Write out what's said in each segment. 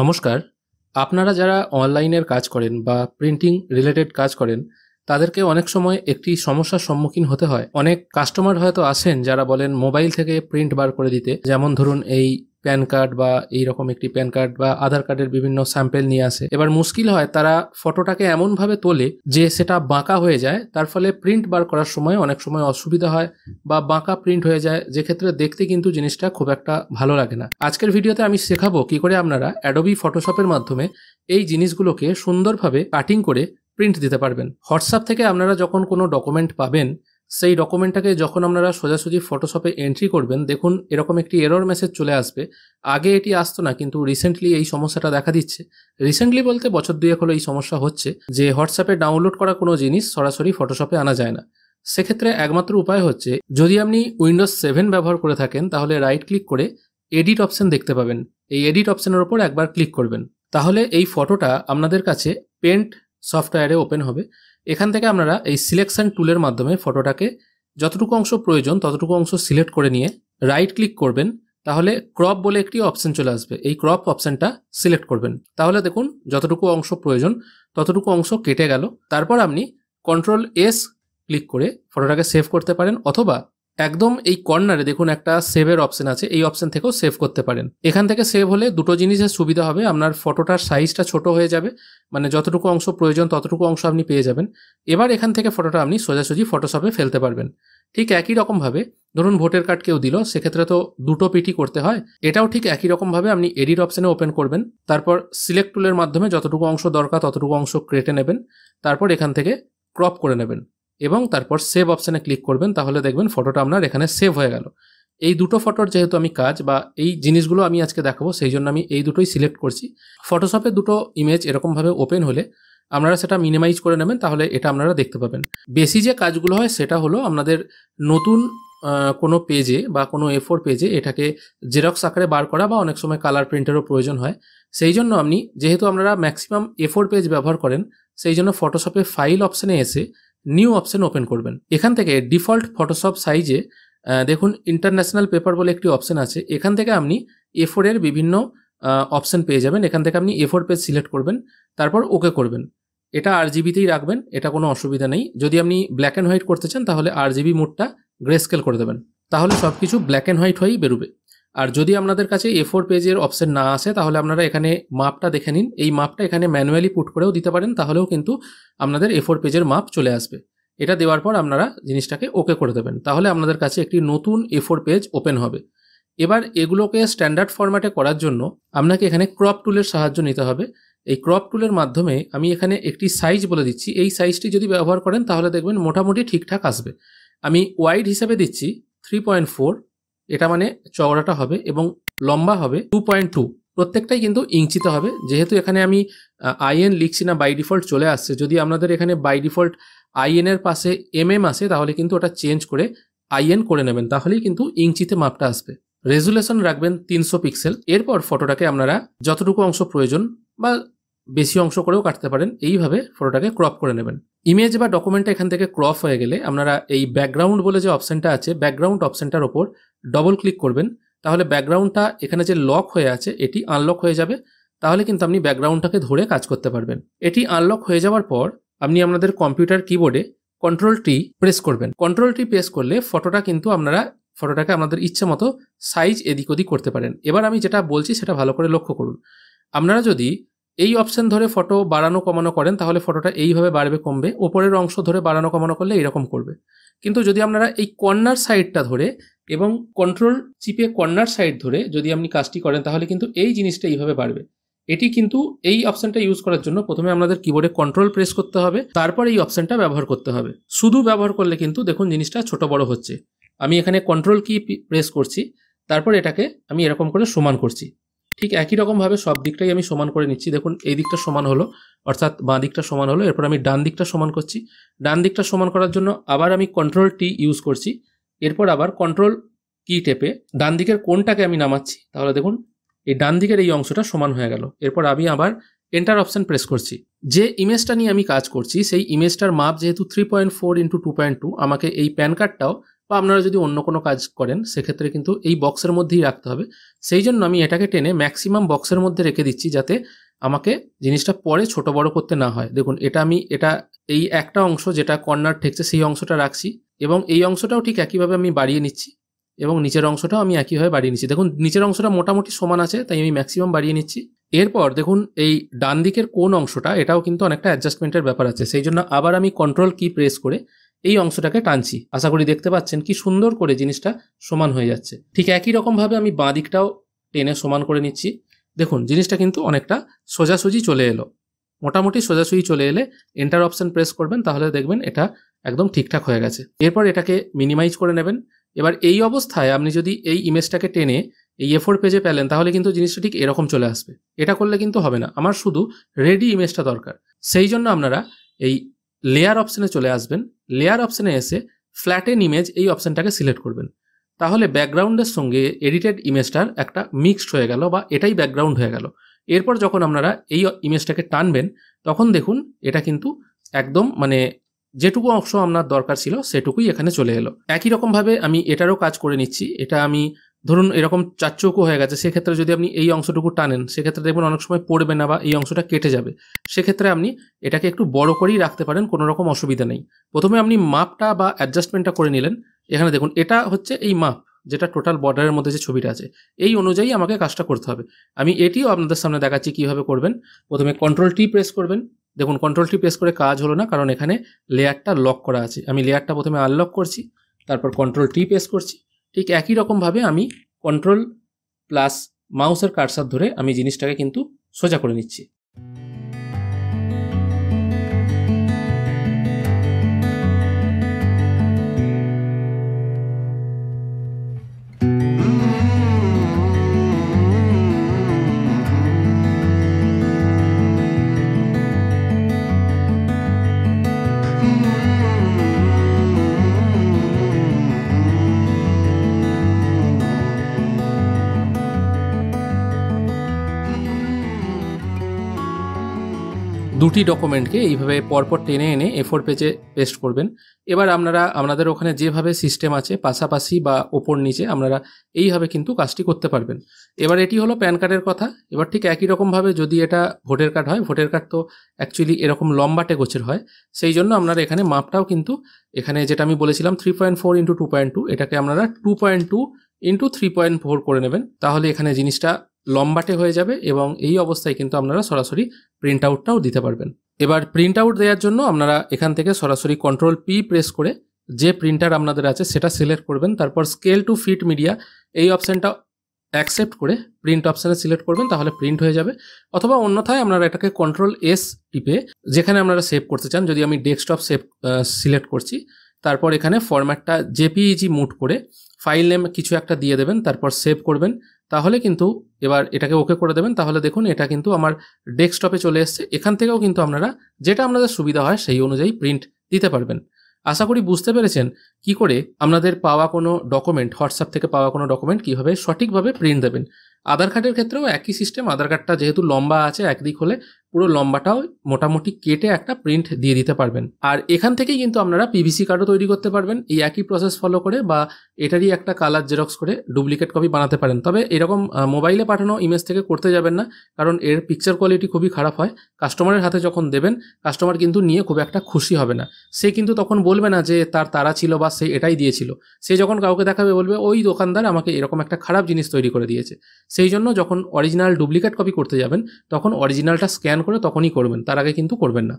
নমস্কার আপনারা যারা অনলাইনের কাজ করেন বা প্রিন্টিং রিলেটেড কাজ করেন তাদেরকে অনেক সময় একটি সমস্যার সম্মুখীন হতে হয় অনেক কাস্টমার হয়তো আসেন যারা বলেন মোবাইল থেকে প্রিন্ট বার করে দিতে যেমন ধরুন এই প্যান কার্ড বা এইরকম একটি প্যান কার্ড বা আধার কার্ডের বিভিন্ন স্যাম্পেল নিয়ে আসে এবার মুশকিল হয় তারা ফটোটাকে এমনভাবে তোলে যে সেটা বাঁকা হয়ে যায় তার ফলে প্রিন্ট বার করার সময় অনেক সময় অসুবিধা হয় বা বাঁকা প্রিন্ট হয়ে যায় যে ক্ষেত্রে দেখতে কিন্তু জিনিসটা খুব একটা ভালো লাগে না আজকের ভিডিওতে আমি শেখাবো কি করে আপনারা অ্যাডোবি ফটোশপের মাধ্যমে এই জিনিসগুলোকে সুন্দরভাবে কাটিং করে প্রিন্ট দিতে পারবেন হোয়াটসঅ্যাপ থেকে আপনারা যখন কোনো ডকুমেন্ট পাবেন সেই ডকুমেন্টটাকে যখন আপনারা সোজাসুজি ফটোশপে এন্ট্রি করবেন দেখুন এরকম একটি এরর মেসেজ চলে আসবে আগে এটি আসতো না কিন্তু রিসেন্টলি এই সমস্যাটা দেখা দিচ্ছে রিসেন্টলি বলতে বছর দুয়েক হলো এই সমস্যা হচ্ছে যে হোয়াটসঅ্যাপে ডাউনলোড করা কোনো জিনিস সরাসরি ফটোশপে আনা যায় না সেক্ষেত্রে একমাত্র উপায় হচ্ছে যদি আপনি উইন্ডোজ সেভেন ব্যবহার করে থাকেন তাহলে রাইট ক্লিক করে এডিট অপশন দেখতে পাবেন এই এডিট অপশনের ওপর একবার ক্লিক করবেন তাহলে এই ফটোটা আপনাদের কাছে পেন্ট সফটওয়্যারে ওপেন হবে এখান থেকে আপনারা এই সিলেকশন টুলের মাধ্যমে ফটোটাকে যতটুকু অংশ প্রয়োজন ততটুকু অংশ সিলেক্ট করে নিয়ে রাইট ক্লিক করবেন তাহলে ক্রপ বলে একটি অপশন চলে আসবে এই ক্রপ অপশনটা সিলেক্ট করবেন তাহলে দেখুন যতটুকু অংশ প্রয়োজন ততটুকু অংশ কেটে গেল তারপর আপনি কন্ট্রোল এস ক্লিক করে ফটোটাকে সেভ করতে পারেন অথবা একদম এই কর্নারে দেখুন একটা সেভের অপশন আছে এই অপশন থেকেও সেভ করতে পারেন এখান থেকে সেভ হলে দুটো জিনিসের সুবিধা হবে আপনার ফটোটার সাইজটা ছোট হয়ে যাবে মানে যতটুকু অংশ প্রয়োজন ততটুকু অংশ আপনি পেয়ে যাবেন এবার এখান থেকে ফটোটা আপনি সোজাসুজি ফটোশপে ফেলতে পারবেন ঠিক একই রকমভাবে ধরুন ভোটের কার্ড কেউ দিল সেক্ষেত্রে তো দুটো পিটি করতে হয় এটাও ঠিক একই রকমভাবে আপনি এডিট অপশানে ওপেন করবেন তারপর সিলেক্ট টুলের মাধ্যমে যতটুকু অংশ দরকার ততটুকু অংশ কেটে নেবেন তারপর এখান থেকে ক্রপ করে নেবেন এবং তারপর সেভ অপশানে ক্লিক করবেন তাহলে দেখবেন ফটোটা আপনার এখানে সেভ হয়ে গেল এই দুটো ফটোর যেহেতু আমি কাজ বা এই জিনিসগুলো আমি আজকে দেখাবো সেই জন্য আমি এই দুটোই সিলেক্ট করছি ফটোশপে দুটো ইমেজ এরকমভাবে ওপেন হলে আপনারা সেটা মিনিমাইজ করে নেবেন তাহলে এটা আপনারা দেখতে পাবেন বেশি যে কাজগুলো হয় সেটা হলো আপনাদের নতুন কোনো পেজে বা কোনো এ ফোর পেজে এটাকে জেরক্স আকারে বার করা বা অনেক সময় কালার প্রিন্টেরও প্রয়োজন হয় সেই জন্য আপনি যেহেতু আপনারা ম্যাক্সিমাম এ ফোর পেজ ব্যবহার করেন সেই জন্য ফটোশপে ফাইল অপশানে এসে নিউ অপশন ওপেন করবেন এখান থেকে ডিফল্ট ফটোশপ সাইজে দেখুন ইন্টারন্যাশনাল পেপার বলে একটি অপশন আছে এখান থেকে আপনি এ ফোরের বিভিন্ন অপশন পেয়ে যাবেন এখান থেকে আপনি এ ফোর পেজ সিলেক্ট করবেন তারপর ওকে করবেন এটা আর জিবিতেই রাখবেন এটা কোনো অসুবিধা নেই যদি আপনি ব্ল্যাক অ্যান্ড হোয়াইট করতে চান তাহলে আর জিবি মোডটা গ্রেস্কেল করে দেবেন তাহলে সব কিছু ব্ল্যাক অ্যান্ড হোয়াইট হয়েই বেরোবে আর যদি আপনাদের কাছে এ ফোর পেজের অপশন না আসে তাহলে আপনারা এখানে মাপটা দেখে নিন এই মাপটা এখানে ম্যানুয়ালি পুট করেও দিতে পারেন তাহলেও কিন্তু আপনাদের এ ফোর পেজের মাপ চলে আসবে এটা দেওয়ার পর আপনারা জিনিসটাকে ওকে করে দেবেন তাহলে আপনাদের কাছে একটি নতুন এ ফোর পেজ ওপেন হবে এবার এগুলোকে স্ট্যান্ডার্ড ফরম্যাটে করার জন্য আপনাকে এখানে ক্রপ টুলের সাহায্য নিতে হবে এই ক্রপ টুলের মাধ্যমে আমি এখানে একটি সাইজ বলে দিচ্ছি এই সাইজটি যদি ব্যবহার করেন তাহলে দেখবেন মোটামুটি ঠিকঠাক আসবে আমি ওয়াইড হিসাবে দিচ্ছি থ্রি পয়েন্ট ফোর এটা মানে চওড়াটা হবে এবং লম্বা হবে টু পয়েন্ট টু প্রত্যেকটাই কিন্তু ইঞ্চিতে হবে যেহেতু এখানে আমি আইএন লিখছি না বাই ডিফল্ট চলে আসছে যদি আপনাদের এখানে বাই ডিফল্ট আইএনের পাশে এম এম আসে তাহলে কিন্তু ওটা চেঞ্জ করে আইএন করে নেবেন তাহলেই কিন্তু ইঞ্চিতে মাপটা আসবে রেজুলেশন রাখবেন তিনশো পিক্সেল এরপর ফটোটাকে আপনারা যতটুকু অংশ প্রয়োজন বা বেশি অংশ করেও কাটতে পারেন এইভাবে ফটোটাকে ক্রপ করে নেবেন ইমেজ বা ডকুমেন্টটা এখান থেকে ক্রপ হয়ে গেলে আপনারা এই ব্যাকগ্রাউন্ড বলে যে অপশানটা আছে ব্যাকগ্রাউন্ড অপশানটার ওপর ডবল ক্লিক করবেন তাহলে ব্যাকগ্রাউন্ডটা এখানে যে লক হয়ে আছে এটি আনলক হয়ে যাবে তাহলে কিন্তু আপনি ব্যাকগ্রাউন্ডটাকে ধরে কাজ করতে পারবেন এটি আনলক হয়ে যাওয়ার পর আপনি আপনাদের কম্পিউটার কিবোর্ডে কন্ট্রোল টি প্রেস করবেন কন্ট্রোল টি প্রেস করলে ফটোটা কিন্তু আপনারা ফটোটাকে আপনাদের ইচ্ছে মতো সাইজ এদিক ওদিক করতে পারেন এবার আমি যেটা বলছি সেটা ভালো করে লক্ষ্য করুন আপনারা যদি এই অপশন ধরে ফটো বাড়ানো কমানো করেন তাহলে ফটোটা এইভাবে বাড়বে কমবে ওপরের অংশ ধরে বাড়ানো কমানো করলে এরকম করবে কিন্তু যদি আপনারা এই কর্নার সাইডটা ধরে এবং কন্ট্রোল চিপে কর্নার সাইড ধরে যদি আপনি কাজটি করেন তাহলে কিন্তু এই জিনিসটা এইভাবে বাড়বে এটি কিন্তু এই অপশানটা ইউজ করার জন্য প্রথমে আমাদের কিবোর্ডে কন্ট্রোল প্রেস করতে হবে তারপর এই অপশানটা ব্যবহার করতে হবে শুধু ব্যবহার করলে কিন্তু দেখুন জিনিসটা ছোট বড় হচ্ছে আমি এখানে কন্ট্রোল কি প্রেস করছি তারপর এটাকে আমি এরকম করে সমান করছি ঠিক একই রকমভাবে সব দিকটাই আমি সমান করে নিচ্ছি দেখুন এই দিকটা সমান হলো অর্থাৎ বাঁ দিকটা সমান হলো এরপর আমি ডান দিকটা সমান করছি ডান দিকটা সমান করার জন্য আবার আমি কন্ট্রোল টি ইউজ করছি এরপর আবার কন্ট্রোল কি টেপে ডান দিকের কোনটাকে আমি নামাচ্ছি তাহলে দেখুন এই ডান দিকের এই অংশটা সমান হয়ে গেল এরপর আমি আবার এন্টার অপশান প্রেস করছি যে ইমেজটা নিয়ে আমি কাজ করছি সেই ইমেজটার মাপ যেহেতু three point four into two point two আমাকে এই প্যান কার্ডটাও বা আপনারা যদি অন্য কোনো কাজ করেন সেক্ষেত্রে কিন্তু এই বক্সের মধ্যেই রাখতে হবে সেই জন্য আমি এটাকে টেনে ম্যাক্সিমাম বক্সের মধ্যে রেখে দিচ্ছি যাতে আমাকে জিনিসটা পরে ছোট বড় করতে না হয় দেখুন এটা আমি এটা এই একটা অংশ যেটা কর্নার ঠেকছে সেই অংশটা রাখছি এবং এই অংশটাও ঠিক একইভাবে আমি বাড়িয়ে নিচ্ছি এবং নিচের অংশটাও আমি একইভাবে বাড়িয়ে নিচ্ছি দেখুন নিচের অংশটা মোটামুটি সমান আছে তাই আমি ম্যাক্সিমাম বাড়িয়ে নিচ্ছি এরপর দেখুন এই ডান দিকের কোন অংশটা এটাও কিন্তু অনেকটা অ্যাডজাস্টমেন্টের ব্যাপার আছে সেই জন্য আবার আমি কন্ট্রোল কি প্রেস করে এই অংশটাকে টানছি আশা করি দেখতে পাচ্ছেন কি সুন্দর করে জিনিসটা সমান হয়ে যাচ্ছে ঠিক একই রকমভাবে আমি বাঁ দিকটাও টেনে সমান করে নিচ্ছি দেখুন জিনিসটা কিন্তু অনেকটা সোজাসুজি চলে এলো মোটামুটি সোজাসুজি চলে এলে এন্টার অপশান প্রেস করবেন তাহলে দেখবেন এটা একদম ঠিকঠাক হয়ে গেছে এরপর এটাকে মিনিমাইজ করে নেবেন এবার এই অবস্থায় আপনি যদি এই ইমেজটাকে টেনে এই এ ফোর পেজে পেলেন তাহলে কিন্তু জিনিসটা ঠিক এরকম চলে আসবে এটা করলে কিন্তু হবে না আমার শুধু রেডি ইমেজটা দরকার সেই জন্য আপনারা এই লেয়ার অপশানে চলে আসবেন লেয়ার অপশানে এসে ফ্ল্যাটেন ইমেজ এই অপশানটাকে সিলেক্ট করবেন তাহলে ব্যাকগ্রাউন্ডের সঙ্গে এডিটেড ইমেজটার একটা মিক্সড হয়ে গেল বা এটাই ব্যাকগ্রাউন্ড হয়ে গেল এরপর যখন আপনারা এই ইমেজটাকে টানবেন তখন দেখুন এটা কিন্তু একদম মানে যেটুকু অংশ আপনার দরকার ছিল সেটুকুই এখানে চলে এলো একই রকমভাবে আমি এটারও কাজ করে নিচ্ছি এটা আমি ধরুন এরকম চার হয়ে গেছে সেক্ষেত্রে যদি আপনি এই অংশটুকু টানেন সেক্ষেত্রে দেখবেন অনেক সময় পড়বে না বা এই অংশটা কেটে যাবে সেক্ষেত্রে আপনি এটাকে একটু বড় করেই রাখতে পারেন কোনো রকম অসুবিধা নেই প্রথমে আপনি মাপটা বা অ্যাডজাস্টমেন্টটা করে নিলেন এখানে দেখুন এটা হচ্ছে এই মাপ যেটা টোটাল বর্ডারের মধ্যে যে ছবিটা আছে এই অনুযায়ী আমাকে কাজটা করতে হবে আমি এটিও আপনাদের সামনে দেখাচ্ছি কীভাবে করবেন প্রথমে কন্ট্রোল টি প্রেস করবেন দেখুন কন্ট্রোল টি প্রেস করে কাজ হলো না কারণ এখানে লেয়ারটা লক করা আছে আমি লেয়ারটা প্রথমে আনলক করছি তারপর কন্ট্রোল টি প্রেস করছি ঠিক একই রকমভাবে আমি কন্ট্রোল প্লাস মাউসের কারসার ধরে আমি জিনিসটাকে কিন্তু সোজা করে নিচ্ছি দুটি ডকুমেন্টকে এইভাবে পরপর টেনে এনে এ ফোর পেজে পেস্ট করবেন এবার আপনারা আপনাদের ওখানে যেভাবে সিস্টেম আছে পাশাপাশি বা ওপর নিচে আপনারা এইভাবে কিন্তু কাজটি করতে পারবেন এবার এটি হলো প্যান কার্ডের কথা এবার ঠিক একই রকমভাবে যদি এটা ভোটের কার্ড হয় ভোটের কার্ড তো অ্যাকচুয়ালি এরকম লম্বাটে গোছের হয় সেই জন্য আপনারা এখানে মাপটাও কিন্তু এখানে যেটা আমি বলেছিলাম three point four into two point two এটাকে আপনারা two point two into three point four করে নেবেন তাহলে এখানে জিনিসটা লম্বাটে হয়ে যাবে এবং এই অবস্থায় কিন্তু আপনারা সরাসরি প্রিন্ট আউটটাও দিতে পারবেন এবার প্রিন্ট আউট দেওয়ার জন্য আপনারা এখান থেকে সরাসরি কন্ট্রোল পি প্রেস করে যে প্রিন্টার আপনাদের আছে সেটা সিলেক্ট করবেন তারপর স্কেল টু ফিট মিডিয়া এই অপশানটা অ্যাকসেপ্ট করে প্রিন্ট অপশানে সিলেক্ট করবেন তাহলে প্রিন্ট হয়ে যাবে অথবা অন্যথায় আপনারা এটাকে কন্ট্রোল এস টিপে যেখানে আপনারা সেভ করতে চান যদি আমি ডেস্কটপ সেভ সিলেক্ট করছি তারপর এখানে ফরম্যাটটা জেপিইজি মুট করে ফাইল নেম কিছু একটা দিয়ে দেবেন তারপর সেভ করবেন তাহলে কিন্তু এবার এটাকে ওকে করে দেবেন তাহলে দেখুন এটা কিন্তু আমার ডেস্কটপে চলে এসছে এখান থেকেও কিন্তু আপনারা যেটা আপনাদের সুবিধা হয় সেই অনুযায়ী প্রিন্ট দিতে পারবেন আশা করি বুঝতে পেরেছেন কি করে আপনাদের পাওয়া কোনো ডকুমেন্ট হোয়াটসঅ্যাপ থেকে পাওয়া কোনো ডকুমেন্ট কীভাবে সঠিকভাবে প্রিন্ট দেবেন আধার কার্ডের ক্ষেত্রেও একই সিস্টেম আধার কার্ডটা যেহেতু লম্বা আছে একদিক হলে পুরো লম্বাটাও মোটামুটি কেটে একটা প্রিন্ট দিয়ে দিতে পারবেন আর এখান থেকেই কিন্তু আপনারা পিভিসি কার্ডও তৈরি করতে পারবেন এই একই প্রসেস ফলো করে বা এটারই একটা কালার জেরক্স করে ডুপ্লিকেট কপি বানাতে পারেন তবে এরকম মোবাইলে পাঠানো ইমেজ থেকে করতে যাবেন না কারণ এর পিকচার কোয়ালিটি খুবই খারাপ হয় কাস্টমারের হাতে যখন দেবেন কাস্টমার কিন্তু নিয়ে খুব একটা খুশি হবে না সে কিন্তু তখন বলবে না যে তার তারা ছিল বা সে এটাই দিয়েছিল সে যখন কাউকে দেখাবে বলবে ওই দোকানদার আমাকে এরকম একটা খারাপ জিনিস তৈরি করে দিয়েছে সেই জন্য যখন অরিজিনাল ডুপ্লিকেট কপি করতে যাবেন তখন অরিজিনালটা স্ক্যান করে তখনই করবেন তার আগে কিন্তু করবেন না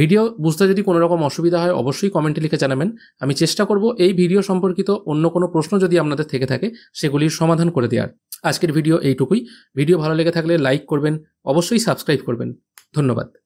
ভিডিও বুঝতে যদি কোনো রকম অসুবিধা হয় অবশ্যই কমেন্টে লিখে জানাবেন আমি চেষ্টা করব এই ভিডিও সম্পর্কিত অন্য কোনো প্রশ্ন যদি আপনাদের থেকে থাকে সেগুলির সমাধান করে দেওয়ার আজকের ভিডিও এইটুকুই ভিডিও ভালো লেগে থাকলে লাইক করবেন অবশ্যই সাবস্ক্রাইব করবেন ধন্যবাদ